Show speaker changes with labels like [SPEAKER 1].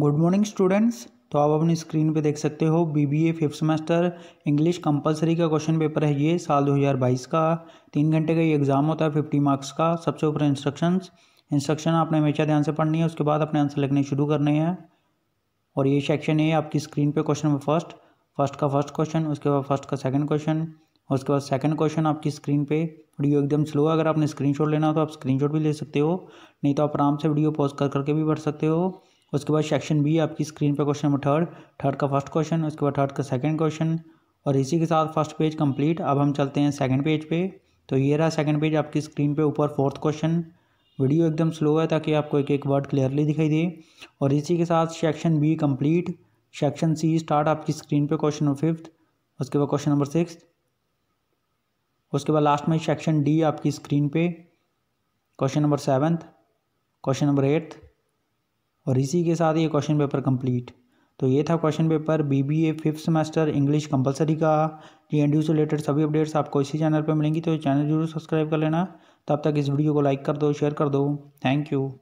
[SPEAKER 1] good morning students तो आप अपनी स्क्रीन पे देख सकते हो BBA fifth semester English compulsory का क्वेश्चन पेपर है ये साल 2022 का तीन घंटे का ये एग्ज़ाम होता है फिफ्टी मार्क्स का सबसे ऊपर इंस्ट्रक्शंस इंस्ट्रक्शन आपने हमेशा ध्यान से पढ़नी है उसके बाद अपने आंसर लिखने शुरू करने हैं और ये सेक्शन है आपकी स्क्रीन पर क्वेश्चन नंबर फर्स्ट फर्स्ट का फर्स्ट क्वेश्चन उसके बाद फर्स्ट का सेकेंड क्वेश्चन उसके बाद सेकंड क्वेश्चन आपकी स्क्रीन पे वीडियो एकदम स्लो है अगर आपने स्क्रीनशॉट लेना हो तो आप स्क्रीनशॉट भी ले सकते हो नहीं तो आप आराम से वीडियो पॉज कर करके भी पढ़ सकते हो उसके बाद सेक्शन बी आपकी स्क्रीन पर क्वेश्चन नंबर थर्ड थर्ड का फर्स्ट क्वेश्चन उसके बाद थर्ड का सेकेंड क्वेश्चन और इसी के साथ फर्स्ट पेज कंप्लीट अब हम चलते हैं सेकेंड पेज पे तो ये रहा सेकेंड पेज आपकी स्क्रीन पे ऊपर फोर्थ क्वेश्चन वीडियो एकदम स्लो है ताकि आपको एक एक वर्ड क्लियरली दिखाई दे और इसी के साथ section B complete section C start आपकी स्क्रीन पे क्वेश्चन नंबर फिफ्थ उसके बाद क्वेश्चन नंबर सिक्स उसके बाद लास्ट में सेक्शन डी आपकी स्क्रीन पे question number seventh question number eighth और इसी के साथ ये क्वेश्चन पेपर कंप्लीट तो ये था question paper B B A fifth semester English compulsory का जी एन यू से रिलेटेड सभी अपडेट्स आपको इसी चैनल पर मिलेंगी तो चैनल जरूर सब्सक्राइब कर लेना तब तक इस वीडियो को लाइक कर दो शेयर कर दो थैंक यू